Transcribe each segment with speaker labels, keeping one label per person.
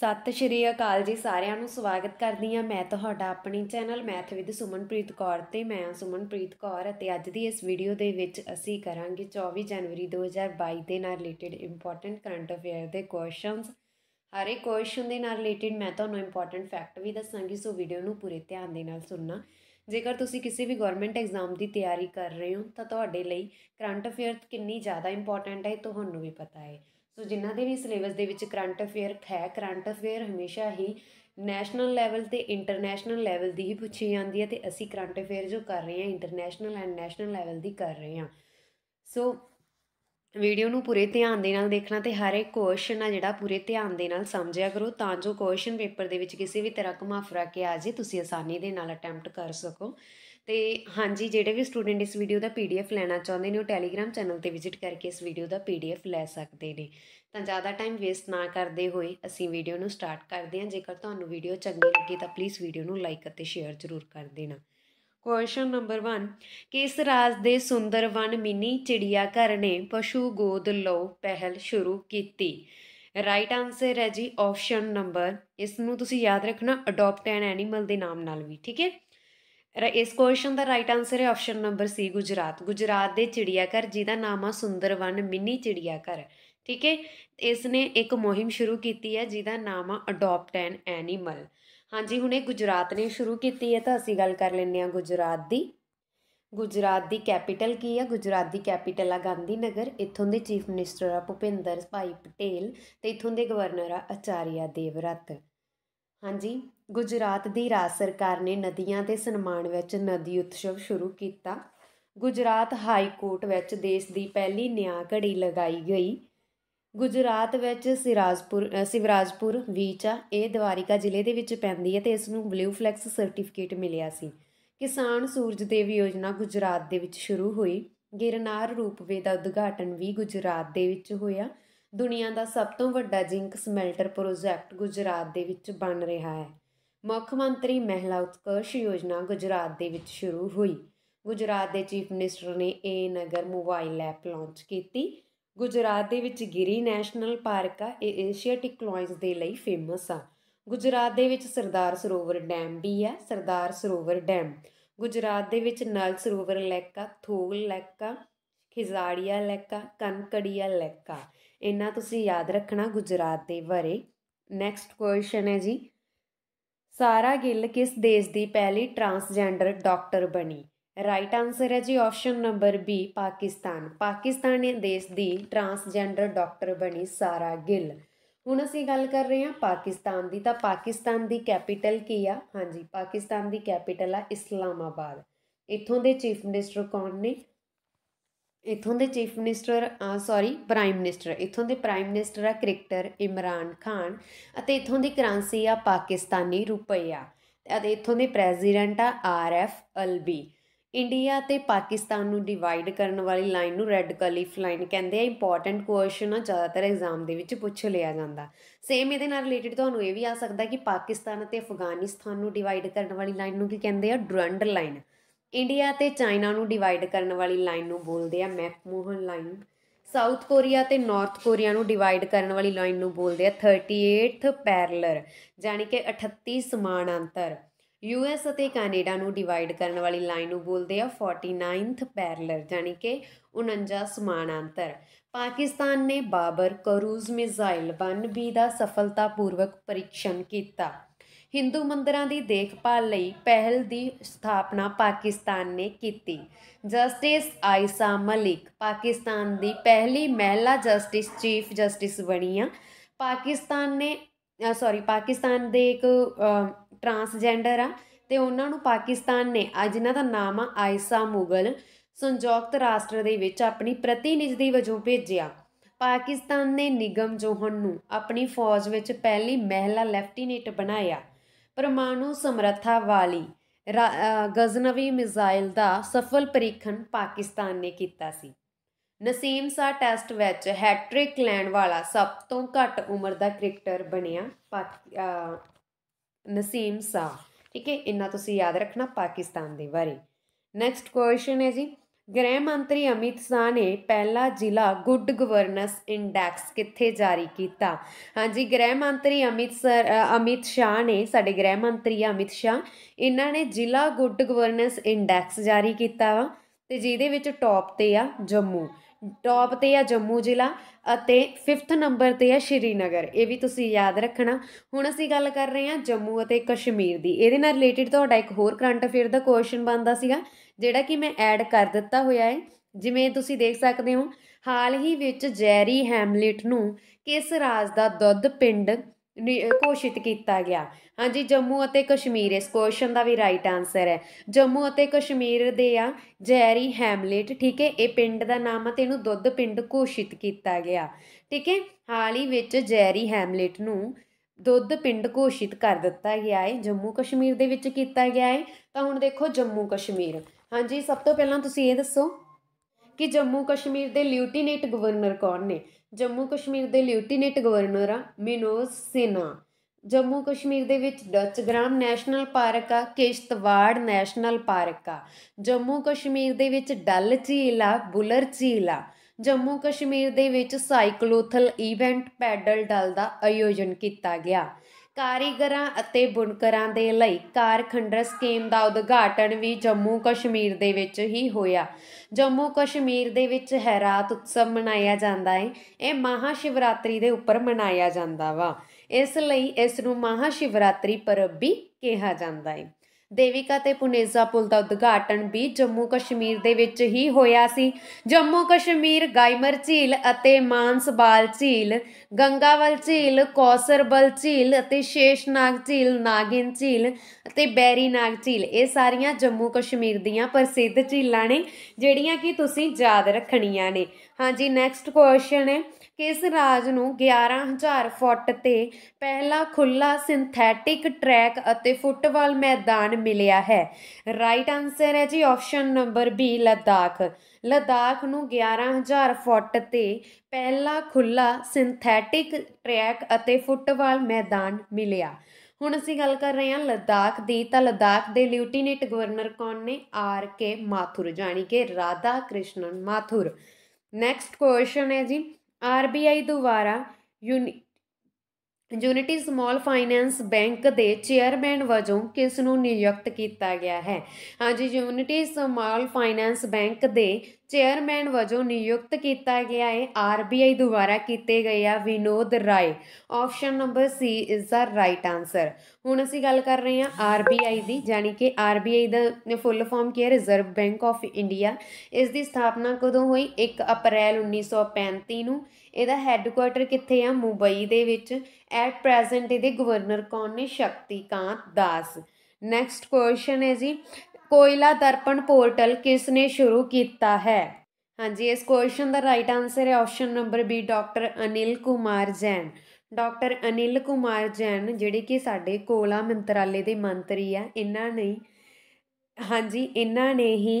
Speaker 1: ਸਤਿ ਸ਼੍ਰੀ ਅਕਾਲ ਜੀ ਸਾਰਿਆਂ ਨੂੰ ਸਵਾਗਤ ਕਰਦੀ ਆ ਮੈਂ ਤੁਹਾਡਾ ਆਪਣੀ channel math with Sumanpreet Kaur ਤੇ ਮੈਂ ਆ ਸੁਮਨਪ੍ਰੀਤ ਕੌਰ ਅਤੇ ਅੱਜ ਦੀ ਇਸ ਵੀਡੀਓ ਦੇ ਵਿੱਚ ਅਸੀਂ ਕਰਾਂਗੇ 24 ਜਨਵਰੀ 2022 ਦੇ ਨਾਲ ਰਿਲੇਟਡ ਇੰਪੋਰਟੈਂਟ ਕਰੰਟ ਅਫੇਅਰ ਦੇ ਕੁਐਸਚਨਸ ਹਰ ਇੱਕ ਕੁਐਸਚਨ ਦੇ ਨਾਲ ਰਿਲੇਟਡ ਮੈਂ ਤੁਹਾਨੂੰ ਇੰਪੋਰਟੈਂਟ ਫੈਕਟ ਵੀ ਦੱਸਾਂਗੀ ਸੋ ਵੀਡੀਓ ਨੂੰ ਪੂਰੇ ਧਿਆਨ ਦੇ ਨਾਲ ਸੁਣਨਾ ਜੇਕਰ ਤੁਸੀਂ ਕਿਸੇ ਵੀ ਗਵਰਨਮੈਂਟ ਐਗਜ਼ਾਮ ਦੀ ਤਿਆਰੀ ਕਰ ਰਹੇ ਹੋ ਤਾਂ ਤੁਹਾਡੇ ਲਈ ਕਰੰਟ ਅਫੇਅਰ ਕਿੰਨੀ ਜ਼ਿਆਦਾ ਇੰਪੋਰਟੈਂਟ ਹੈ ਤੁਹਾਨੂੰ ਵੀ ਪਤਾ ਹੈ ਸੋ ਜਿਨ੍ਹਾਂ ਦੇ ਵੀ ਸਿਲੇਬਸ ਦੇ ਵਿੱਚ ਕਰੰਟ ਅਫੇਅਰ ਹੈ ਕਰੰਟ ਅਫੇਅਰ ਹਮੇਸ਼ਾ ਹੀ ਨੈਸ਼ਨਲ ਲੈਵਲ ਤੇ ਇੰਟਰਨੈਸ਼ਨਲ ਲੈਵਲ ਦੀ ਹੀ ਪੁੱਛੀ ਜਾਂਦੀ ਹੈ ਤੇ ਅਸੀਂ ਕਰੰਟ ਅਫੇਅਰ ਜੋ ਕਰ ਰਹੇ ਹਾਂ ਇੰਟਰਨੈਸ਼ਨਲ ਐਂਡ ਨੈਸ਼ਨਲ ਲੈਵਲ ਦੀ ਕਰ ਰਹੇ ਹਾਂ ਸੋ ਵੀਡੀਓ ਨੂੰ ਪੂਰੇ ਧਿਆਨ ਦੇ ਨਾਲ ਦੇਖਣਾ ਤੇ ਹਰ ਇੱਕ ਕੁਐਸਚਨ ਆ ਜਿਹੜਾ ਪੂਰੇ ਧਿਆਨ ਦੇ ਨਾਲ ਸਮਝਿਆ ਕਰੋ ਤਾਂ ਜੋ ਕੁਐਸਚਨ ਪੇਪਰ ਦੇ ਵਿੱਚ ਕਿਸੇ ਵੀ ਤਰ੍ਹਾਂ ਕਮਾਫਰਾ ਕੇ ਆ ਜੇ ਤੁਸੀਂ ਆਸਾਨੀ ਦੇ ਨਾਲ ਅਟੈਂਪਟ ਕਰ ਸਕੋ ਤੇ ਹਾਂਜੀ ਜਿਹੜੇ ਵੀ ਸਟੂਡੈਂਟ ਇਸ ਵੀਡੀਓ ਦਾ ਪੀਡੀਐਫ ਲੈਣਾ ਚਾਹੁੰਦੇ ਨੇ ਉਹ ਟੈਲੀਗ੍ਰam ਚੈਨਲ ਤੇ ਵਿਜ਼ਿਟ ਕਰਕੇ ਇਸ ਵੀਡੀਓ ਦਾ ਪੀਡੀਐਫ ਲੈ ਸਕਦੇ ਨੇ ਤਾਂ ਜ਼ਿਆਦਾ ਟਾਈਮ ਵੇਸਟ ਨਾ ਕਰਦੇ ਹੋਏ ਅਸੀਂ ਵੀਡੀਓ ਨੂੰ ਸਟਾਰਟ ਕਰਦੇ ਹਾਂ ਜੇਕਰ ਤੁਹਾਨੂੰ ਵੀਡੀਓ ਚੰਗੀ ਲੱਗੀ ਤਾਂ ਪਲੀਜ਼ ਵੀਡੀਓ ਨੂੰ ਲਾਈਕ ਅਤੇ ਸ਼ੇਅਰ ਜ਼ਰੂਰ ਕਰ ਦੇਣਾ ਕੁਐਸਚਨ ਨੰਬਰ 1 ਕਿਸ ਰਾਜ ਦੇ ਸੁੰਦਰਵਨ ਮਿੰਨੀ ਘਰ ਨੇ ਪਸ਼ੂ ਗੋਦ ਲਓ ਪਹਿਲ ਸ਼ੁਰੂ ਕੀਤੀ ਰਾਈਟ ਆਨਸਰ ਹੈ ਜੀ ਆਪਸ਼ਨ ਨੰਬਰ ਇਸ ਨੂੰ ਤੁਸੀਂ ਯਾਦ ਰੱਖਣਾ ਅਡਾਪਟ ਐਨ ਐਨੀਮਲ ਦੇ ਨਾਮ ਨਾਲ ਵੀ ਠੀਕ ਹੈ ਇਸ ਕੁਐਸਚਨ ਦਾ ਰਾਈਟ ਆਨਸਰ ਹੈ option number C Gujarat Gujarat ਦੇ ਚਿੜੀਆਘਰ ਜਿਹਦਾ ਨਾਮ ਆ ਸੁੰਦਰਵਨ ਮਿੰਨੀ ਚਿੜੀਆਘਰ ਠੀਕ ਹੈ ਇਸ ਨੇ ਇੱਕ ਮੁਹਿੰਮ ਸ਼ੁਰੂ ਕੀਤੀ ਹੈ ਜਿਹਦਾ ਨਾਮ ਆ ਅਡਾਪਟ ਐਨ ਐਨੀਮਲ ਹਾਂਜੀ ਹੁਣ ਇਹ ਗੁਜਰਾਤ ਨੇ ਸ਼ੁਰੂ ਕੀਤੀ ਹੈ ਤਾਂ ਅਸੀਂ ਗੱਲ ਕਰ ਲੈਂਦੇ ਆ ਗੁਜਰਾਤ ਦੀ ਗੁਜਰਾਤ ਦੀ ਕੈਪੀਟਲ ਕੀ ਹੈ ਗੁਜਰਾਤ ਦੀ ਕੈਪੀਟਲ ਆ ਗਾਂਧੀ ਨਗਰ ਇੱਥੋਂ ਦੇ ਚੀਫ ਮਿਨਿਸਟਰ ਆ ਭੁਪਿੰਦਰ ਭਾਈ ਪਟੇਲ ਤੇ ਇੱਥੋਂ ਦੇ ਗਵਰਨਰ ਆ ਅਚਾਰੀਆ ਦੇਵਰਤ ਹਾਂਜੀ ਗੁਜਰਾਤ ਦੀ ਰਾਜ ਸਰਕਾਰ ਨੇ ਨਦੀਆਂ ਦੇ ਸਨਮਾਨ ਵਿੱਚ ਨਦੀ ਉਤਸਵ ਸ਼ੁਰੂ ਕੀਤਾ ਗੁਜਰਾਤ ਹਾਈ ਕੋਰਟ ਵਿੱਚ ਦੇਸ਼ ਦੀ ਪਹਿਲੀ ਨਿਆਂ ਘੜੀ ਲਗਾਈ ਗਈ ਗੁਜਰਾਤ ਵਿੱਚ ਸਿਰਾਜਪੁਰ ਸਿਵਰਾਜਪੁਰ ਵੀਚਾ ਇਹ ਦਵਾਰਿਕਾ ਜ਼ਿਲ੍ਹੇ ਦੇ ਵਿੱਚ ਪੈਂਦੀ ਹੈ ਤੇ ਇਸ ਨੂੰ ਬਲੂ ਫਲੈਕਸ ਸਰਟੀਫਿਕੇਟ ਮਿਲਿਆ ਸੀ ਕਿਸਾਨ ਸੂਰਜ ਦੇਵ ਯੋਜਨਾ ਗੁਜਰਾਤ ਦੇ ਵਿੱਚ ਸ਼ੁਰੂ ਹੋਈ ਗਿਰਨਾਰ ਰੂਪਵੇ ਦਾ ਉਦਘਾਟਨ ਵੀ ਗੁਜਰਾਤ ਦੇ ਵਿੱਚ ਹੋਇਆ ਦੁਨੀਆ ਦਾ ਸਭ ਤੋਂ ਵੱਡਾ ਜ਼ਿੰਕ ਸਮੈਲਟਰ ਪ੍ਰੋਜੈਕਟ ਗੁਜਰਾਤ ਦੇ ਵਿੱਚ ਬਣ ਰਿਹਾ ਹੈ ਮੁੱਖ ਮੰਤਰੀ ਮਹਿਲਾ ਉਤਕਰਸ਼ ਯੋਜਨਾ ਗੁਜਰਾਤ ਦੇ ਵਿੱਚ ਸ਼ੁਰੂ ਹੋਈ ਗੁਜਰਾਤ ਦੇ ਚੀਫ ਮਿਨਿਸਟਰ ਨੇ e Nagar mobile app launch ਕੀਤੀ ਗੁਜਰਾਤ ਦੇ ਵਿੱਚ ਗਿਰੀ ਨੈਸ਼ਨਲ ਪਾਰਕ ਆ ਇਹ ਏਸ਼ੀਆਟਿਕ ਲਾਇਨਸ ਦੇ ਲਈ ਫੇਮਸ ਆ ਗੁਜਰਾਤ ਦੇ ਵਿੱਚ ਸਰਦਾਰ ਸਰੋਵਰ ਡੈਮ ਵੀ ਆ ਸਰਦਾਰ ਸਰੋਵਰ ਡੈਮ ਗੁਜਰਾਤ ਦੇ ਵਿੱਚ ਨਲ ਸਰੋਵਰ ਲੈਕ ਆ ਥੋਲ ਲੈਕ ਆ ਖਿਜ਼ਾੜੀਆ ਲੈਕ ਆ ਕਨਕੜੀਆ ਲੈਕ ਆ ਇਹਨਾਂ ਤੁਸੀਂ ਯਾਦ ਰੱਖਣਾ ਗੁਜਰਾਤ ਦੇ ਬਾਰੇ ਨੈਕਸਟ ਕੁਐਸਚਨ ਹੈ ਜੀ ਸਾਰਾ ਗਿੱਲ ਕਿਸ ਦੇਸ਼ ਦੀ ਪਹਿਲੀ ਟਰਾਂਸਜੈਂਡਰ ਡਾਕਟਰ ਬਣੀ ਰਾਈਟ ਆਨਸਰ ਹੈ ਜੀ option number B Pakistan Pakistan ਦੇ ਦੇਸ਼ ਦੀ ਟਰਾਂਸਜੈਂਡਰ ਡਾਕਟਰ ਬਣੀ ਸਾਰਾ ਗਿੱਲ ਹੁਣ ਅਸੀਂ ਗੱਲ ਕਰ ਰਹੇ ਹਾਂ ਪਾਕਿਸਤਾਨ ਦੀ ਤਾਂ ਪਾਕਿਸਤਾਨ ਦੀ ਕੈਪੀਟਲ ਕੀ ਆ ਹਾਂਜੀ ਪਾਕਿਸਤਾਨ ਦੀ ਕੈਪੀਟਲ ਆ ਇਸਲਾਮਾਬਾਦ ਇੱਥੋਂ ਦੇ ਚੀਫ ਮਿਨਿਸਟਰ ਕੌਣ ਨੇ ਇਥੋਂ ਦੇ chief minister sorry prime minister ਇਥੋਂ ਦੇ ਪ੍ਰਾਈਮ ਮਿਨਿਸਟਰ ਆ ਕ੍ਰਿਕਟਰ ਇਮਰਾਨ ਖਾਨ ਅਤੇ ਇਥੋਂ ਦੀ ਕਰੰਸੀ ਆ ਪਾਕਿਸਤਾਨੀ ਰੁਪਈਆ ਅਤੇ ਇਥੋਂ ਦੇ ਪ੍ਰੈਜ਼ੀਡੈਂਟ ਆ ਆਰ ਐਫ ਅਲਬੀ ਇੰਡੀਆ ਤੇ ਪਾਕਿਸਤਾਨ ਨੂੰ ਡਿਵਾਈਡ ਕਰਨ ਵਾਲੀ ਲਾਈਨ ਨੂੰ ਰੈੱਡ ਕਲੀਫ ਲਾਈਨ ਕਹਿੰਦੇ ਆ ਇੰਪੋਰਟੈਂਟ ਕੁਐਸਚਨ ਆ ਜ਼ਿਆਦਾਤਰ ਐਗਜ਼ਾਮ ਦੇ ਵਿੱਚ ਪੁੱਛ ਲਿਆ ਜਾਂਦਾ ਸੇਮ ਇਹਦੇ ਨਾਲ ਰਿਲੇਟਡ ਤੁਹਾਨੂੰ ਇਹ ਵੀ ਆ ਸਕਦਾ ਕਿ ਪਾਕਿਸਤਾਨ ਅਤੇ ਅਫਗਾਨਿਸਤਾਨ ਨੂੰ ਡਿਵਾਈਡ ਕਰਨ ਵਾਲੀ ਲਾਈਨ ਨੂੰ ਕੀ ਕਹਿੰਦੇ ਆ ਡਰੰਡ ਲਾਈਨ ਇੰਡੀਆ ਤੇ ਚਾਈਨਾ ਨੂੰ ਡਿਵਾਈਡ ਕਰਨ ਵਾਲੀ ਲਾਈਨ ਨੂੰ ਬੋਲਦੇ ਆ ਮੈਕਮੋਹਨ ਲਾਈਨ ਸਾਊਥ ਕੋਰੀਆ ਤੇ ਨਾਰਥ ਕੋਰੀਆ ਨੂੰ ਡਿਵਾਈਡ ਕਰਨ ਵਾਲੀ ਲਾਈਨ ਨੂੰ ਬੋਲਦੇ ਆ 38th ਪੈਰਲਰ ਯਾਨੀ ਕਿ 38 ਸਮਾਨਾਂਤਰ ਯੂਐਸ ਅਤੇ ਕੈਨੇਡਾ ਨੂੰ ਡਿਵਾਈਡ ਕਰਨ ਵਾਲੀ ਲਾਈਨ ਨੂੰ ਬੋਲਦੇ ਆ 49th ਪੈਰਲਰ ਯਾਨੀ ਕਿ 49 ਸਮਾਨਾਂਤਰ ਪਾਕਿਸਤਾਨ ਨੇ ਬਾਬਰ ਕਰੂਜ਼ ਮਿਜ਼ਾਈਲ 1B ਦਾ ਸਫਲਤਾਪੂਰਵਕ ਪਰੀਖਣ ਕੀਤਾ ਹਿੰਦੂ ਮੰਦਰਾਂ ਦੀ ਦੇਖਭਾਲ ਲਈ ਪਹਿਲ ਦੀ ਸਥਾਪਨਾ ਪਾਕਿਸਤਾਨ ਨੇ ਕੀਤੀ ਜਸਟਿਸ ਆਇਸਾ ਮਲਿਕ ਪਾਕਿਸਤਾਨ ਦੀ ਪਹਿਲੀ ਮਹਿਲਾ ਜਸਟਿਸ ਚੀਫ ਜਸਟਿਸ ਬਣੀਆਂ ਪਾਕਿਸਤਾਨ ਨੇ ਸੌਰੀ ਪਾਕਿਸਤਾਨ ਦੇ ਇੱਕ ਟਰਾਂਸਜੈਂਡਰ ਆ ਤੇ ਉਹਨਾਂ ਨੂੰ ਪਾਕਿਸਤਾਨ ਨੇ ਅੱਜ ਇਹਨਾਂ ਦਾ ਨਾਮ ਆ ਆਇਸਾ ਮੁਗਲ ਸੰਯੁਕਤ ਰਾਸ਼ਟਰ ਦੇ ਵਿੱਚ ਆਪਣੀ ਪ੍ਰਤੀਨਿਧੀ ਵਜੋਂ ਭੇਜਿਆ ਪਾਕਿਸਤਾਨ ਨੇ ਨਿਗਮ ਜੋਹਨ ਨੂੰ ਆਪਣੀ ਫੌਜ ਵਿੱਚ ਪਹਿਲੀ ਮਹਿਲਾ ਲੈਫਟੀਨੈਂਟ ਬਣਾਇਆ ਪਰਮਾਣੂ ਸਮਰੱਥਾ ਵਾਲੀ ਗਜ਼ਨਵੀ ਮਿਜ਼ਾਈਲ ਦਾ ਸਫਲ ਪਰੀਖਣ ਪਾਕਿਸਤਾਨ ਨੇ ਕੀਤਾ ਸੀ ਨਸੀਮ ਸਾ ਟੈਸਟ ਵਿੱਚ ਹੈਟ੍ਰਿਕ ਲੈਣ ਵਾਲਾ ਸਭ ਤੋਂ ਘੱਟ ਉਮਰ ਦਾ ਕ੍ਰਿਕਟਰ ਬਣਿਆ ਨਸੀਮ ਸਾ ਠੀਕ ਹੈ ਇੰਨਾ ਤੁਸੀਂ ਯਾਦ ਰੱਖਣਾ ਪਾਕਿਸਤਾਨ ਦੇ ਬਾਰੇ ਨੈਕਸਟ ਕੁਐਸਚਨ ਹੈ ਜੀ ਗ੍ਰਹਿ ਮੰਤਰੀ ਅਮਿਤ ਸ਼ਾਹ ਨੇ ਪਹਿਲਾ ਜ਼ਿਲ੍ਹਾ ਗੁੱਡ ਗਵਰਨੈਂਸ ਇੰਡੈਕਸ ਕਿੱਥੇ ਜਾਰੀ ਕੀਤਾ ਹਾਂਜੀ ਗ੍ਰਹਿ ਮੰਤਰੀ ਅਮਿਤ ਸਰ ਅਮਿਤ ਸ਼ਾਹ ਨੇ ਸਾਡੇ ਗ੍ਰਹਿ ਮੰਤਰੀ ਅਮਿਤ ਸ਼ਾਹ ਇਹਨਾਂ ਨੇ ਜ਼ਿਲ੍ਹਾ ਗੁੱਡ ਗਵਰਨੈਂਸ ਇੰਡੈਕਸ ਜਾਰੀ ਕੀਤਾ ਵਾ ਤੇ ਜਿਹਦੇ ਵਿੱਚ ਟੌਪ ਤੇ ਆ ਜੰਮੂ ਟੌਪ ਤੇ ਆ ਜੰਮੂ ਜ਼ਿਲ੍ਹਾ ਅਤੇ 5th ਨੰਬਰ ਤੇ ਆ ਸ਼੍ਰੀਨਗਰ ਇਹ ਵੀ ਤੁਸੀਂ ਯਾਦ ਰੱਖਣਾ ਹੁਣ ਅਸੀਂ ਗੱਲ ਕਰ ਰਹੇ ਹਾਂ ਜੰਮੂ ਅਤੇ ਕਸ਼ਮੀਰ ਦੀ ਇਹਦੇ ਨਾਲ ਰਿਲੇਟਡ ਤੁਹਾਡਾ ਇੱਕ ਹੋਰ ਕਰੰਟ ਅਫੇਅਰ ਦਾ ਕੁਐਸਚਨ ਬਣਦਾ ਸੀਗਾ ਜਿਹੜਾ ਕਿ ਮੈਂ ਐਡ ਕਰ ਦਿੱਤਾ ਹੋਇਆ ਹੈ ਜਿਵੇਂ ਤੁਸੀਂ ਦੇਖ ਸਕਦੇ ਹੋ ਹਾਲ ਹੀ ਵਿੱਚ ਜੈਰੀ ਹੈਮਲਿਟ ਨੂੰ ਕਿਸ ਰਾਜ ਦਾ ਦੁੱਧ ਪਿੰਡ ਘੋਸ਼ਿਤ ਕੀਤਾ ਗਿਆ ਹਾਂਜੀ ਜੰਮੂ ਅਤੇ ਕਸ਼ਮੀਰ ਇਸ ਕੁਐਸਚਨ ਦਾ ਵੀ ਰਾਈਟ ਆਨਸਰ ਹੈ ਜੰਮੂ ਅਤੇ ਕਸ਼ਮੀਰ ਦੇ ਆ ਜੈਰੀ ਹੈਮਲੇਟ ਠੀਕ ਹੈ ਇਹ ਪਿੰਡ ਦਾ ਨਾਮ ਹੈ ਤੇ ਇਹਨੂੰ ਦੁੱਧ ਪਿੰਡ ਘੋਸ਼ਿਤ ਕੀਤਾ ਗਿਆ ਠੀਕ ਹੈ ਹਾਲ ਹੀ ਵਿੱਚ ਜੈਰੀ ਹੈਮਲੇਟ ਨੂੰ ਦੁੱਧ ਪਿੰਡ ਘੋਸ਼ਿਤ ਕਰ ਦਿੱਤਾ ਗਿਆ ਹੈ ਜੰਮੂ ਕਸ਼ਮੀਰ ਦੇ ਵਿੱਚ ਕੀਤਾ ਗਿਆ ਹੈ ਤਾਂ ਹੁਣ ਦੇਖੋ ਜੰਮੂ ਕਸ਼ਮੀਰ ਹਾਂਜੀ ਸਭ ਤੋਂ ਪਹਿਲਾਂ ਤੁਸੀਂ ਇਹ ਦੱਸੋ ਕਿ ਜੰਮੂ ਕਸ਼ਮੀਰ ਦੇ ਲਿਊਟੀਨੇਟ ਗਵਰਨਰ ਕੌਣ ਨੇ ਜੰਮੂ ਕਸ਼ਮੀਰ ਦੇ ਲਿਊਟੀਨੈਂਟ ਗਵਰਨਰ ਆ ਮਿਨੋਸ ਸਿਨਾ ਜੰਮੂ ਕਸ਼ਮੀਰ ਦੇ ਵਿੱਚ ਡੱਚ ਗ੍ਰਾਮ ਨੈਸ਼ਨਲ ਪਾਰਕ ਆ ਕਿਸ਼ਤਵਾੜ ਨੈਸ਼ਨਲ ਪਾਰਕ ਆ ਜੰਮੂ ਕਸ਼ਮੀਰ ਦੇ ਵਿੱਚ ਡਲ ਝੀਲ ਆ ਬੁਲਰ ਝੀਲ ਆ ਜੰਮੂ ਕਸ਼ਮੀਰ ਦੇ ਵਿੱਚ ਸਾਈਕਲੋਥਲ ਇਵੈਂਟ ਪੈਡਲ ਡਲ ਦਾ ਆਯੋਜਨ ਕੀਤਾ ਗਿਆ ਕਾਰੀਗਰਾਂ ਅਤੇ ਬੁਣਕਰਾਂ ਦੇ ਲਈ ਕਾਰਖੰਡਰ ਸਕੀਮ ਦਾ ਉਦਘਾਟਨ ਵੀ ਜੰਮੂ ਕਸ਼ਮੀਰ ਦੇ ਵਿੱਚ ਹੀ ਹੋਇਆ ਜੰਮੂ ਕਸ਼ਮੀਰ ਦੇ ਵਿੱਚ ਹੈਰਾਤ ਉਤਸਵ ਮਨਾਇਆ ਜਾਂਦਾ ਹੈ ਇਹ ਮਹਾ ਸ਼ਿਵਰਾਤਰੀ ਦੇ ਉੱਪਰ ਮਨਾਇਆ ਜਾਂਦਾ ਵਾ ਇਸ ਲਈ ਇਸ ਨੂੰ ਮਹਾ ਸ਼ਿਵਰਾਤਰੀ ਪਰਬ ਵੀ ਕਿਹਾ ਜਾਂਦਾ ਹੈ ਦੇਵਿਕਾ ਤੇ ਪੁਨੇਜ਼ਾ ਪੁਲ ਦਾ ਉਦਘਾਟਨ ਵੀ ਜੰਮੂ ਕਸ਼ਮੀਰ ਦੇ ਵਿੱਚ ਹੀ ਹੋਇਆ ਸੀ ਜੰਮੂ ਕਸ਼ਮੀਰ ਗਾਇਮਰ ਝੀਲ ਅਤੇ ਮਾਨਸਬਾਲ ਝੀਲ ਗੰਗਾਵਲ ਝੀਲ ਕੌਸਰਬਲ ਝੀਲ ਅਤੇ ਸ਼ੇਸ਼ਨਾਗ ਝੀਲ ਨਾਗਿਨ ਝੀਲ ਅਤੇ ਬੈਰੀਨਾਗ ਝੀਲ ਇਹ ਸਾਰੀਆਂ ਜੰਮੂ ਕਸ਼ਮੀਰ ਦੀਆਂ ਪ੍ਰਸਿੱਧ ਝੀਲਾਂ ਨੇ ਜਿਹੜੀਆਂ ਕਿ ਤੁਸੀਂ ਯਾਦ ਰੱਖਣੀਆਂ ਨੇ ਹਾਂਜੀ ਨੈਕਸਟ ਕੁਐਸਚਨ ਹੈ ਕਿਸ ਰਾਜ ਨੂੰ 11000 ਫੁੱਟ ਤੇ ਪਹਿਲਾ ਖੁੱਲਾ ਸਿੰਥੈਟਿਕ ਟਰੈਕ ਅਤੇ ਫੁੱਟਬਾਲ ਮੈਦਾਨ ਮਿਲਿਆ ਹੈ ਰਾਈਟ ਆਨਸਰ ਹੈ ਜੀ option number B Ladakh Ladakh ਨੂੰ 11000 ਫੁੱਟ ਤੇ ਪਹਿਲਾ ਖੁੱਲਾ ਸਿੰਥੈਟਿਕ ਟਰੈਕ ਅਤੇ ਫੁੱਟਬਾਲ ਮੈਦਾਨ ਮਿਲਿਆ ਹੁਣ ਅਸੀਂ ਗੱਲ ਕਰ ਰਹੇ ਹਾਂ ਲਦਾਖ ਦੀ ਤਾਂ ਲਦਾਖ ਦੇ ਲਿਊਟੀਨੈਂਟ ਗਵਰਨਰ ਕੌਣ ਨੇ ਆਰ ਕੇ ਮਾਥੁਰ ਜਾਨੀ ਕਿ ਰਾਧਾ ਕ੍ਰਿਸ਼ਨਨ ਮਾਥੁਰ ਨੈਕਸਟ ਕੁਐਸਚਨ ਹੈ ਜੀ ਆਰਬੀਆਈ ਦੁਆਰਾ ਯੂਨੀ ਯੂਨਿਟੀ ਸਮਾਲ ਫਾਈਨੈਂਸ ਬੈਂਕ ਦੇ ਚੇਅਰਮੈਨ ਵਜੋਂ ਕਿਸ ਨੂੰ ਨਿਯੁਕਤ ਕੀਤਾ ਗਿਆ ਹੈ ਹਾਂਜੀ ਯੂਨਿਟੀ ਸਮਾਲ ਫਾਈਨੈਂਸ ਬੈਂਕ ਦੇ ਚੇਅਰਮੈਨ ਵਜੋਂ ਨਿਯੁਕਤ ਕੀਤਾ ਗਿਆ ਹੈ ਆਰਬੀਆਈ ਦੁਆਰਾ ਕੀਤੇ ਗਏ ਆ Vinod Rai option number C is the right answer ਹੁਣ ਅਸੀਂ ਗੱਲ ਕਰ ਰਹੇ ਹਾਂ ਆਰਬੀਆਈ ਦੀ ਯਾਨੀ ਕਿ ਆਰਬੀਆਈ ਦਾ ਫੁੱਲ ਫਾਰਮ ਕੀ ਹੈ ਰਿਜ਼ਰਵ ਬੈਂਕ ਆਫ ਇੰਡੀਆ ਇਸ ਦੀ ਸਥਾਪਨਾ ਕਦੋਂ ਹੋਈ 1 ਅਪ੍ਰੈਲ 1935 ਨੂੰ ਇਹਦਾ ਹੈੱਡਕੁਆਰਟਰ ਕਿੱਥੇ ਆ ਮੁੰਬਈ ਦੇ ਵਿੱਚ ਐਟ ਪ੍ਰੈਜ਼ੈਂਟ ਇਹਦੇ ਗਵਰਨਰ ਕੌਣ ਨੇ ਸ਼ਕਤੀਕਾਂਤ ਦਾਸ ਨੈਕਸਟ ਕੁਐਸਚਨ ਹੈ ਜੀ ਕੋਇਲਾ ਦਰਪਣ ਪੋਰਟਲ ਕਿਸ ਨੇ ਸ਼ੁਰੂ ਕੀਤਾ ਹੈ ਹਾਂਜੀ ਇਸ ਕੁਐਸਚਨ ਦਾ ਰਾਈਟ ਆਨਸਰ ਹੈ option number B doctor Anil Kumar Jain doctor Anil Kumar Jain ਜਿਹੜੇ ਕਿ ਸਾਡੇ ਕੋਲਾ ਮੰਤਰਾਲੇ ਦੇ ਮੰਤਰੀ ਆ ਇਹਨਾਂ ਨੇ ਹਾਂਜੀ ਇਹਨਾਂ ਨੇ ਹੀ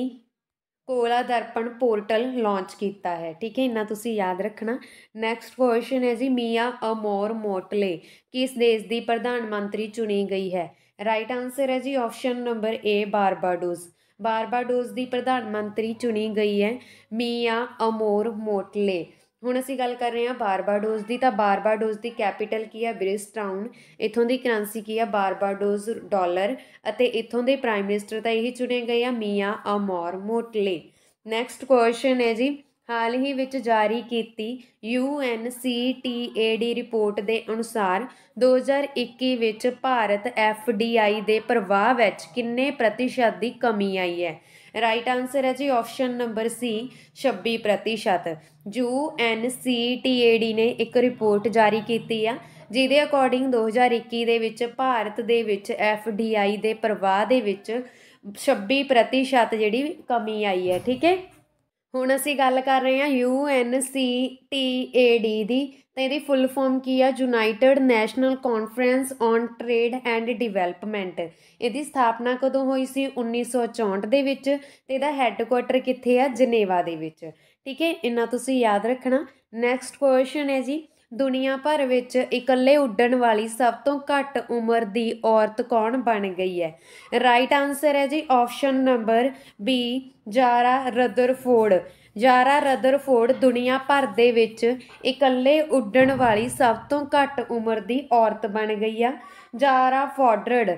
Speaker 1: कोला दर्पण पोर्टल लॉन्च किया है ठीक है इन्ना तुम याद रखना नैक्सट क्वेश्चन है जी मिया अमोर मोटले किस देश की प्रधानमंत्री चुनी गई है राइट आंसर है जी option number A Barbados Barbados की प्रधानमंत्री चुनी गई है मिया अमोर मोटले ਹੁਣ ਅਸੀਂ ਗੱਲ ਕਰ ਰਹੇ ਹਾਂ ਬਾਰਬਾਡੋਸ ਦੀ ਤਾਂ ਬਾਰਬਾਡੋਸ ਦੀ ਕੈਪੀਟਲ ਕੀ ਹੈ ਬ੍ਰਿਸਟਾਊਨ ਇਥੋਂ ਦੀ ਕਰੰਸੀ ਕੀ ਹੈ ਬਾਰਬਾਡੋਸ ਡਾਲਰ ਅਤੇ ਇਥੋਂ ਦੇ ਪ੍ਰਾਈਮ ਮਿਨਿਸਟਰ ਤਾਂ ਇਹੀ ਚੁਣੇ ਗਏ ਆ ਮੀਆਂ ਅਮੋਰ ਮੋਟਲੇ ਨੈਕਸਟ ਕੁਐਸਚਨ ਹੈ ਜੀ ਹਾਲ ਹੀ ਵਿੱਚ ਜਾਰੀ ਕੀਤੀ UNCTAD ਰਿਪੋਰਟ ਦੇ ਅਨੁਸਾਰ 2021 ਵਿੱਚ ਭਾਰਤ FDI ਦੇ ਪ੍ਰਵਾਹ ਵਿੱਚ ਕਿੰਨੇ ਪ੍ਰਤੀਸ਼ਤ ਦੀ ਕਮੀ ਆਈ ਹੈ ਰਾਈਟ ਆਨਸਰ ਹੈ ਜੀ ਆਪਸ਼ਨ ਨੰਬਰ ਸੀ 26% ਜੂ ਐਨ ਸੀ ਟੀ ਏ ਡੀ ਨੇ ਇੱਕ ਰਿਪੋਰਟ ਜਾਰੀ ਕੀਤੀ ਆ ਜਿਹਦੇ ਅਕੋਰਡਿੰਗ 2021 ਦੇ ਵਿੱਚ ਭਾਰਤ ਦੇ ਵਿੱਚ ਐਫ ਡੀ ਆਈ ਦੇ ਪ੍ਰਵਾਹ ਦੇ ਵਿੱਚ 26% ਜਿਹੜੀ ਕਮੀ ਆਈ ਹੈ ਠੀਕ ਹੈ ਹੁਣ ਅਸੀਂ ਗੱਲ ਕਰ ਰਹੇ ਹਾਂ U N C T A D ਦੀ ਤਾਂ ਇਹਦੀ ਫੁੱਲ ਫਾਰਮ ਕੀ ਆ United National Conference on Trade and Development ਇਹਦੀ ਸਥਾਪਨਾ ਕਦੋਂ ਹੋਈ ਸੀ 1964 ਦੇ ਵਿੱਚ ਤੇ ਇਹਦਾ ਹੈੱਡਕੁਆਟਰ ਕਿੱਥੇ ਆ ਜਨੇਵਾ ਦੇ ਵਿੱਚ ਠੀਕ ਹੈ ਇਹਨਾਂ ਤੁਸੀਂ ਯਾਦ ਰੱਖਣਾ ਨੈਕਸਟ ਕੁਐਸਚਨ ਹੈ ਜੀ ਦੁਨੀਆ ਭਰ ਵਿੱਚ ਇਕੱਲੇ ਉੱਡਣ ਵਾਲੀ ਸਭ ਤੋਂ ਘੱਟ ਉਮਰ ਦੀ ਔਰਤ ਕੌਣ ਬਣ ਗਈ ਹੈ ਰਾਈਟ ਆਨਸਰ ਹੈ ਜੀ option number B Zara Rutherford Zara Rutherford ਦੁਨੀਆ ਭਰ ਦੇ ਵਿੱਚ ਇਕੱਲੇ ਉੱਡਣ ਵਾਲੀ ਸਭ ਤੋਂ ਘੱਟ ਉਮਰ ਦੀ ਔਰਤ ਬਣ ਗਈ ਆ ਜਾਰਾ ਫੋਰਡਰਡ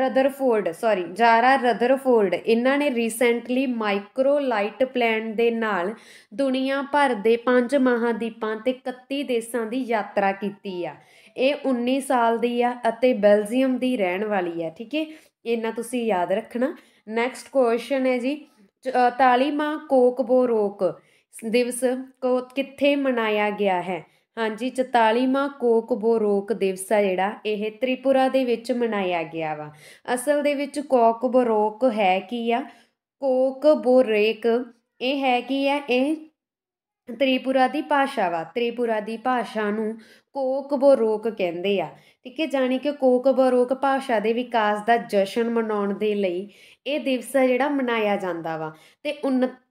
Speaker 1: ਰਦਰਫੋਰਡ ਸੌਰੀ ਜਾਰਾ ਰਦਰਫੋਰਡ ਇਹਨਾਂ ਨੇ ਰੀਸੈਂਟਲੀ ਮਾਈਕਰੋ ਲਾਈਟ ਪਲਾਨ ਦੇ ਨਾਲ ਦੁਨੀਆ ਭਰ ਦੇ ਪੰਜ ਮਹਾਦੀਪਾਂ ਤੇ 31 ਦੇਸ਼ਾਂ ਦੀ ਯਾਤਰਾ ਕੀਤੀ ਆ ਇਹ 19 ਸਾਲ ਦੀ ਆ ਅਤੇ ਬੈਲਜੀਅਮ ਦੀ ਰਹਿਣ ਵਾਲੀ ਆ ਠੀਕ ਹੈ ਇਹਨਾਂ ਤੁਸੀਂ ਯਾਦ ਰੱਖਣਾ ਨੈਕਸਟ ਕੁਐਸਚਨ ਹੈ ਜੀ ਕੋਕਬੋ ਰੋਕ ਦਿਵਸ ਕੋ ਕਿੱਥੇ ਮਨਾਇਆ ਗਿਆ ਹੈ ਹਾਂਜੀ 44ਵਾਂ ਰੋਕ ਦਿਵਸ ਆ ਜਿਹੜਾ ਇਹ ਤ੍ਰਿਪੁਰਾ ਦੇ ਵਿੱਚ ਮਨਾਇਆ ਗਿਆ ਵਾ ਅਸਲ ਦੇ ਵਿੱਚ ਰੋਕ ਹੈ ਕੀ ਆ ਰੇਕ ਇਹ ਹੈ ਕੀ ਆ ਇਹ ਤ੍ਰਿਪੁਰਾ ਦੀ ਭਾਸ਼ਾ ਵਾ ਤ੍ਰਿਪੁਰਾ ਦੀ ਭਾਸ਼ਾ ਨੂੰ ਕੋਕਬੋਰੋਕ ਕਹਿੰਦੇ ਆ ਠੀਕ ਹੈ ਜਾਨੀ ਕਿ ਕੋਕਬੋਰੋਕ ਭਾਸ਼ਾ ਦੇ ਵਿਕਾਸ ਦਾ ਜਸ਼ਨ ਮਨਾਉਣ ਦੇ ਲਈ ਇਹ ਦਿਵਸ ਜਿਹੜਾ ਮਨਾਇਆ ਜਾਂਦਾ ਵਾ ਤੇ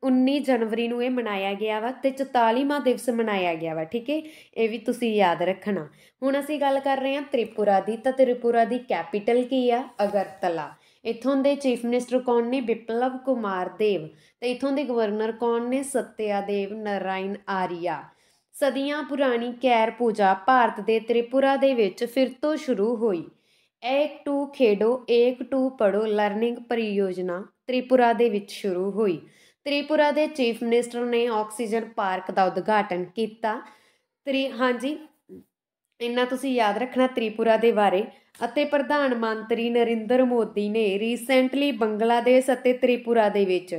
Speaker 1: 19 ਜਨਵਰੀ ਨੂੰ ਇਹ ਮਨਾਇਆ ਗਿਆ ਵਾ ਤੇ 44ਵਾਂ ਦਿਵਸ ਮਨਾਇਆ ਗਿਆ ਵਾ ਠੀਕ ਹੈ ਇਹ ਵੀ ਤੁਸੀਂ ਯਾਦ ਰੱਖਣਾ ਹੁਣ ਅਸੀਂ ਗੱਲ ਕਰ ਰਹੇ ਹਾਂ ਤ੍ਰਿਪੁਰਾ ਦੀ ਤਾਂ ਤ੍ਰਿਪੁਰਾ ਦੀ ਕੈਪੀਟਲ ਕੀ ਆ ਅਗਰਤਲਾ ਇਥੋਂ ਦੇ ਚੀਫ ਮਿਨਿਸਟਰ ਕੌਣ ਨੇ ਬਿਪਲਵ ਕੁਮਾਰ ਦੇਵ ਤੇ ਇਥੋਂ ਦੇ ਗਵਰਨਰ ਕੌਣ ਨੇ ਸਤਿਆਦੇਵ ਨਰਾਇਣ ਆਰੀਆ ਸਦੀਆਂ ਪੁਰਾਣੀ ਕੈਰ ਪੂਜਾ ਭਾਰਤ ਦੇ ਤ੍ਰਿਪੁਰਾ ਦੇ ਵਿੱਚ ਫਿਰ ਤੋਂ ਸ਼ੁਰੂ ਹੋਈ ਏਕ ਟੂ ਖੇਡੋ ਏਕ ਟੂ ਪੜੋ ਲਰਨਿੰਗ ਪਰਿਯੋਜਨਾ ਤ੍ਰਿਪੁਰਾ ਦੇ ਵਿੱਚ ਸ਼ੁਰੂ ਹੋਈ ਤ੍ਰਿਪੁਰਾ ਦੇ ਚੀਫ ਮਿਨਿਸਟਰ ਨੇ ਆਕਸੀਜਨ ਪਾਰਕ ਦਾ ਉਦਘਾਟਨ ਕੀਤਾ ਤ੍ਰਿ ਹਾਂਜੀ ਇੰਨਾ ਤੁਸੀਂ ਯਾਦ ਰੱਖਣਾ ਤ੍ਰਿਪੁਰਾ ਦੇ ਬਾਰੇ ਅਤੇ ਪ੍ਰਧਾਨ ਮੰਤਰੀ ਨਰਿੰਦਰ ਮੋਦੀ ਨੇ ਰੀਸੈਂਟਲੀ ਬੰਗਲਾਦੇਸ਼ ਅਤੇ ਤ੍ਰਿਪੁਰਾ ਦੇ ਵਿੱਚ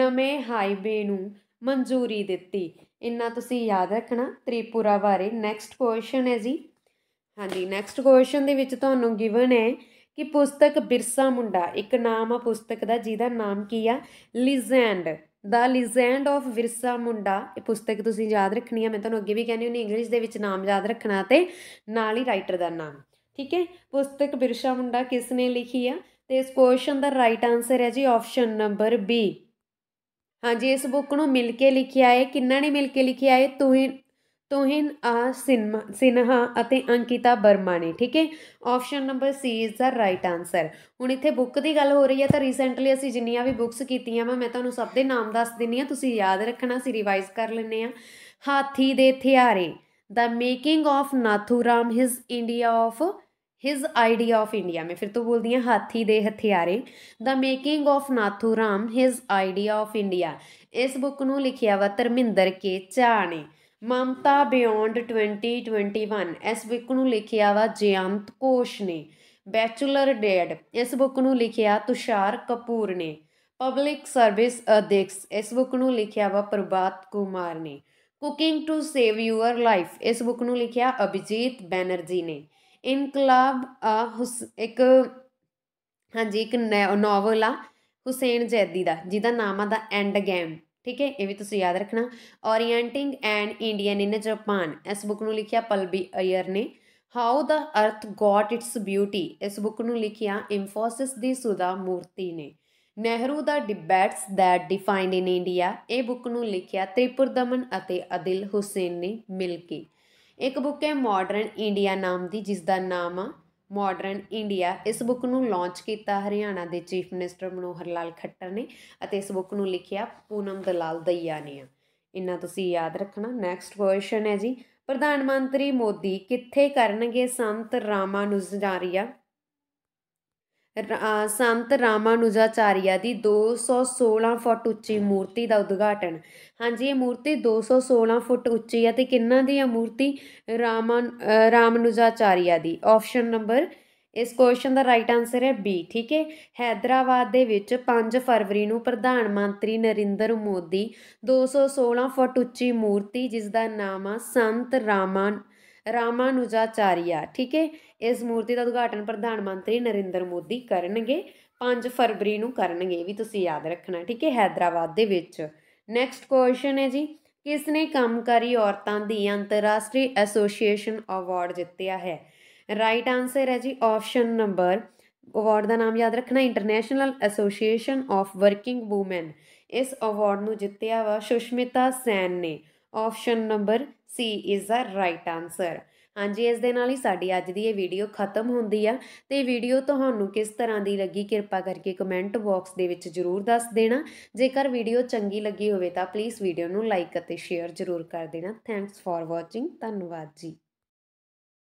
Speaker 1: ਨਵੇਂ ਹਾਈਵੇ ਨੂੰ ਮਨਜ਼ੂਰੀ ਦਿੱਤੀ ਇੰਨਾ ਤੁਸੀਂ ਯਾਦ ਰੱਖਣਾ ਤ੍ਰਿਪੁਰਾ ਬਾਰੇ ਨੈਕਸਟ ਕੁਐਸਚਨ ਹੈ ਜੀ ਹਾਂਜੀ ਨੈਕਸਟ ਕੁਐਸਚਨ ਦੇ ਵਿੱਚ ਤੁਹਾਨੂੰ ਗਿਵਨ ਹੈ ਕਿ ਪੁਸਤਕ ਬਿਰਸਾ ਮੁੰਡਾ ਇੱਕ ਨਾਮ ਆ ਪੁਸਤਕ ਦਾ ਜਿਹਦਾ ਨਾਮ ਕੀ ਆ ਲਿਜੈਂਡ ਦਾ ਲੀਜੈਂਡ ਆਫ ਵਿਰਸਾ ਮੁੰਡਾ ਇਹ ਪੁਸਤਕ ਤੁਸੀਂ ਯਾਦ ਰੱਖਣੀ ਆ ਮੈਂ ਤੁਹਾਨੂੰ ਅੱਗੇ ਵੀ ਕਹਿੰਦੀ ਹੁੰਨੀ ਇੰਗਲਿਸ਼ ਦੇ ਵਿੱਚ ਨਾਮ ਯਾਦ ਰੱਖਣਾ ਤੇ ਨਾਲ ਹੀ ਰਾਈਟਰ ਦਾ ਨਾਮ ਠੀਕ ਹੈ ਪੁਸਤਕ ਵਿਰਸਾ ਮੁੰਡਾ ਕਿਸ ਨੇ ਲਿਖੀ ਆ ਤੇ ਇਸ ਕੁਐਸਚਨ ਦਾ ਰਾਈਟ ਆਨਸਰ ਹੈ ਜੀ ਆਪਸ਼ਨ ਨੰਬਰ ਬੀ ਹਾਂਜੀ ਇਸ ਬੁੱਕ ਨੂੰ ਮਿਲ ਕੇ ਲਿਖਿਆ ਹੈ ਕਿੰਨਾ ਨੇ ਮਿਲ ਕੇ ਲਿਖਿਆ ਹੈ ਤੁਹੀਂ ਤੋਹਿਨ ਆ ਸਿਨਹਾ ਅਤੇ ਅੰਕਿਤਾ ਬਰਮਾ ਨੇ ਠੀਕ ਹੈ option number C is the right answer ਹੁਣ ਇੱਥੇ ਬੁੱਕ ਦੀ ਗੱਲ ਹੋ ਰਹੀ ਹੈ ਤਾਂ ਰੀਸੈਂਟਲੀ ਅਸੀਂ ਜਿੰਨੀਆਂ ਵੀ ਬੁੱਕਸ ਕੀਤੀਆਂ ਮੈਂ ਤੁਹਾਨੂੰ ਸਭ ਦੇ ਨਾਮ ਦੱਸ ਦਿੰਨੀ ਆ ਤੁਸੀਂ ਯਾਦ ਰੱਖਣਾ ਸੀ ਰਿਵਾਈਜ਼ ਕਰ ਲੈਣੇ ਆ ਹਾਥੀ ਦੇ ਥਿਆਰੇ ਦਾ making of Nathuram his India of his idea of India ਮੈਂ ਫਿਰ ਤੋਂ ਬੋਲਦੀ ਆ ਹਾਥੀ ਦੇ ਹਥਿਆਰੇ ਦਾ making of Nathuram his idea of India ਇਸ ਬੁੱਕ ਨੂੰ ਲਿਖਿਆ ਵਾ ਧਰਮਿੰਦਰ ਕੇ ਝਾ ਨੇ ਮਮਤਾ ਬਿਯੋਂਡ 2021 ਇਸ ਬੁੱਕ ਨੂੰ ਲਿਖਿਆ ਵਾ ਜਯੰਤ ਕੋਸ਼ ਨੇ ਬੈਚਲਰ ਡੈਡ ਇਸ ਬੁੱਕ ਨੂੰ ਲਿਖਿਆ ਤੁਸ਼ਾਰ ਕਪੂਰ ਨੇ ਪਬਲਿਕ ਸਰਵਿਸ ਅਧਿਕਸ ਇਸ ਬੁੱਕ ਨੂੰ ਲਿਖਿਆ ਵਾ ਪ੍ਰਭਾਤ ਕੁਮਾਰ ਨੇ cooking to save your life ਇਸ ਬੁੱਕ ਨੂੰ ਲਿਖਿਆ ਅਭਿਜੀਤ ਬੈਨਰਜੀ ਨੇ ਇਨਕਲਾਬ ਇੱਕ ਹਾਂਜੀ ਇੱਕ ਨੋਵਲ ਆ ਹੁਸੈਨ ਜੈਦੀ ਦਾ ਜਿਹਦਾ ਨਾਮ ਆ ਦਾ ਐਂਡ ਗੇਮ ਠੀਕ ਹੈ ਇਹ ਵੀ ਤੁਸੀਂ ਯਾਦ ਰੱਖਣਾ orienting and Indian in Japan ਇਸ ਬੁੱਕ ਨੂੰ ਲਿਖਿਆ ਪਲਬੀ ਅਯਰ ਨੇ how the earth got its beauty ਇਸ ਬੁੱਕ ਨੂੰ ਲਿਖਿਆ ਇੰਫੋਸਿਸ ਦੀ ਸੁਦਾ ਮੂਰਤੀ ਨੇ Nehru the debates that defined in India ਇਹ ਬੁੱਕ ਨੂੰ ਲਿਖਿਆ ਤ੍ਰਿਪੁਰ ਦਮਨ ਅਤੇ ਅਦਿਲ ਹੁਸੈਨ ਨੇ ਮਿਲ ਕੇ ਇੱਕ ਬੁੱਕ ਹੈ ਮਾਡਰਨ ਇੰਡੀਆ ਨਾਮ ਦੀ ਜਿਸ ਦਾ ਨਾਮ ਆ ਮਾਡਰਨ ਇੰਡੀਆ ਇਸ ਬੁੱਕ ਨੂੰ ਲਾਂਚ ਕੀਤਾ ਹਰਿਆਣਾ ਦੇ ਚੀਫ ਮਿਨਿਸਟਰ ਮਨੋਹਰ ਲਾਲ ਖੱਟਰ ਨੇ ਅਤੇ ਇਸ ਬੁੱਕ ਨੂੰ ਲਿਖਿਆ ਪੂਨਮ ਦਲਾਲ ਦਈਆ ਆ ਇੰਨਾ ਤੁਸੀਂ ਯਾਦ ਰੱਖਣਾ ਨੈਕਸਟ ਕੁਐਸਚਨ ਹੈ ਜੀ ਪ੍ਰਧਾਨ ਮੰਤਰੀ ਮੋਦੀ ਕਿੱਥੇ ਕਰਨਗੇ ਸੰਤ ਜਾਰੀਆ ਸੰਤ ਰਾਮਾਨੁਜਾਚਾਰੀਆ ਦੀ 216 ਫੁੱਟ ਉੱਚੀ ਮੂਰਤੀ ਦਾ ਉਦਘਾਟਨ ਹਾਂਜੀ ਇਹ ਮੂਰਤੀ 216 ਫੁੱਟ ਉੱਚੀ ਹੈ ਤੇ ਕਿੰਨਾ ਦੀ ਹੈ ਮੂਰਤੀ ਰਾਮਨ ਰਾਮਾਨੁਜਾਚਾਰੀਆ ਦੀ ਆਪਸ਼ਨ ਨੰਬਰ ਇਸ ਕੁਐਸਚਨ ਦਾ ਰਾਈਟ ਆਨਸਰ ਹੈ ਬੀ ਠੀਕ ਹੈ ਹైదరాబాద్ ਦੇ ਵਿੱਚ 5 ਫਰਵਰੀ ਨੂੰ ਪ੍ਰਧਾਨ ਮੰਤਰੀ ਨਰਿੰਦਰ ਮੋਦੀ 216 ਫੁੱਟ ਉੱਚੀ ਮੂਰਤੀ ਜਿਸ ਦਾ ਨਾਮ ਆ ਸੰਤ ਰਾਮਾਨ ਰਾਮਾਨੁਜਾਚਾਰੀਆ ਠੀਕ ਹੈ ਇਸ ਮੂਰਤੀ ਦਾ ਉਦਘਾਟਨ ਪ੍ਰਧਾਨ ਮੰਤਰੀ ਨਰਿੰਦਰ ਮੋਦੀ ਕਰਨਗੇ 5 ਫਰਵਰੀ ਨੂੰ ਕਰਨਗੇ ਵੀ ਤੁਸੀਂ ਯਾਦ ਰੱਖਣਾ ਠੀਕ ਹੈ ਹైదరాబాద్ ਦੇ ਵਿੱਚ ਨੈਕਸਟ ਕੁਐਸਚਨ ਹੈ ਜੀ ਕਿਸ ਨੇ ਕੰਮਕਾਰੀ ਔਰਤਾਂ ਦੀ ਅੰਤਰਰਾਸ਼ਟਰੀ ਐਸੋਸੀਏਸ਼ਨ ਅਵਾਰਡ ਜਿੱਤਿਆ ਹੈ ਰਾਈਟ ਆਨਸਰ ਹੈ ਜੀ ਆਪਸ਼ਨ ਨੰਬਰ ਅਵਾਰਡ ਦਾ ਨਾਮ ਯਾਦ ਰੱਖਣਾ International Association of Working Women ਇਸ ਅਵਾਰਡ ਨੂੰ ਜਿੱਤਿਆ ਵਾ ਸੁਸ਼ਮਿਤਾ ਸੈਨ ਨੇ option number C is uh right answer ਹਾਂਜੀ ਇਸ ਦੇ ਨਾਲ ਹੀ ਸਾਡੀ ਅੱਜ ਦੀ ਇਹ ਵੀਡੀਓ ਖਤਮ ਹੁੰਦੀ ਆ ਤੇ ਵੀਡੀਓ ਤੁਹਾਨੂੰ ਕਿਸ ਤਰ੍ਹਾਂ ਦੀ ਲੱਗੀ ਕਿਰਪਾ ਕਰਕੇ ਕਮੈਂਟ ਬਾਕਸ ਦੇ ਵਿੱਚ ਜਰੂਰ ਦੱਸ ਦੇਣਾ ਜੇਕਰ ਵੀਡੀਓ ਚੰਗੀ ਲੱਗੀ ਹੋਵੇ ਤਾਂ ਪਲੀਜ਼ ਵੀਡੀਓ ਨੂੰ ਲਾਈਕ ਅਤੇ ਸ਼ੇਅਰ ਜਰੂਰ ਕਰ ਦੇਣਾ ਥੈਂਕਸ ਫਾਰ ਵਾਚਿੰਗ ਧੰਨਵਾਦ ਜੀ